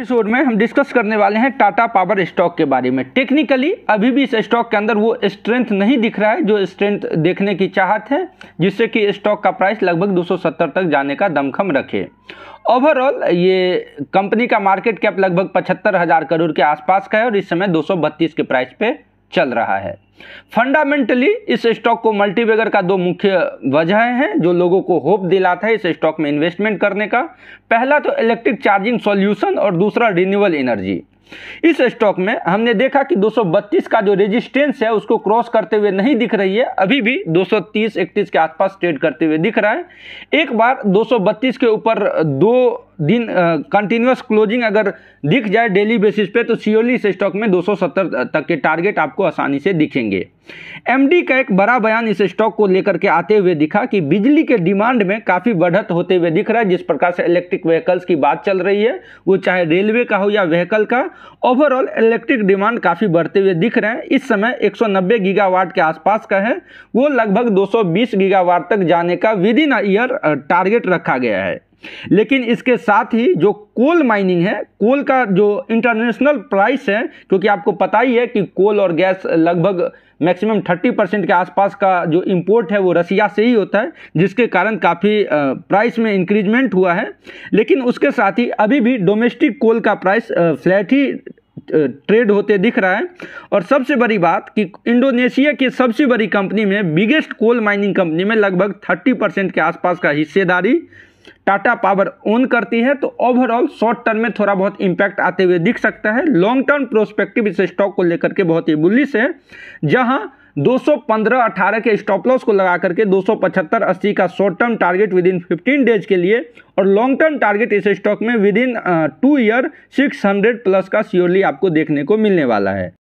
episode में हम discuss करने वाले हैं टाटा पावर स्टॉक के बारे में टेक्निकली अभी भी इस स्टॉक के अंदर वो स्ट्रेंथ नहीं दिख रहा है जो स्ट्रेंथ देखने की चाहत है जिससे कि स्टॉक का प्राइस लगभग 270 तक जाने का दमखम रखे ओवरऑल ये कंपनी का मार्केट कैप लगभग पचहत्तर हज़ार करोड़ के आसपास का है और इस समय दो के प्राइस पे चल रहा है फंडामेंटली इस स्टॉक को मल्टीवेगर का दो मुख्य वजह हैं जो लोगों को होप दिलाता है इस स्टॉक में इन्वेस्टमेंट करने का पहला तो इलेक्ट्रिक चार्जिंग सॉल्यूशन और दूसरा रिन्यूअल एनर्जी इस स्टॉक में हमने देखा कि 232 का जो रेजिस्टेंस है उसको क्रॉस करते हुए नहीं दिख रही है अभी भी 230 31 के आसपास ट्रेड करते हुए दिख रहा है एक बार 232 के ऊपर दो दिन कंटिन्यूस क्लोजिंग अगर दिख जाए डेली बेसिस पे तो सीओली इस स्टॉक में 270 तक के टारगेट आपको आसानी से दिखेंगे एमडी का एक बड़ा बयान इस स्टॉक को लेकर के आते हुए दिखा कि बिजली के डिमांड में काफ़ी बढ़त होते हुए दिख रहा है जिस प्रकार से इलेक्ट्रिक व्हीकल्स की बात चल रही है वो चाहे रेलवे का हो या व्हीकल का ओवरऑल इलेक्ट्रिक डिमांड काफ़ी बढ़ते हुए दिख रहे हैं इस समय 190 गीगावाट के आसपास का है वो लगभग दो गीगावाट तक जाने का विद इन ईयर टारगेट रखा गया है लेकिन इसके साथ ही जो कोल माइनिंग है कोल का जो इंटरनेशनल प्राइस है क्योंकि आपको पता ही है कि कोल और गैस लगभग मैक्सिमम 30 परसेंट के आसपास का जो इंपोर्ट है वो रसिया से ही होता है जिसके कारण काफ़ी प्राइस में इंक्रीजमेंट हुआ है लेकिन उसके साथ ही अभी भी डोमेस्टिक कोल का प्राइस फ्लैट ही ट्रेड होते दिख रहा है और सबसे बड़ी बात कि इंडोनेशिया की सबसे बड़ी कंपनी में बिगेस्ट कोल माइनिंग कंपनी में लगभग 30 परसेंट के आसपास का हिस्सेदारी टाटा पावर ओन करती है तो ओवरऑल शॉर्ट टर्म में थोड़ा बहुत इंपैक्ट आते हुए दिख सकता है लॉन्ग टर्म प्रोस्पेक्टिव इस स्टॉक को लेकर के बहुत ही बुलिस है जहां 215-18 के स्टॉप लॉस को लगा करके 275-80 का short term target within fifteen days के लिए और लॉन्ग टर्म टारगेट इस स्टॉक में within two year 600 plus का सियोरली आपको देखने को मिलने वाला है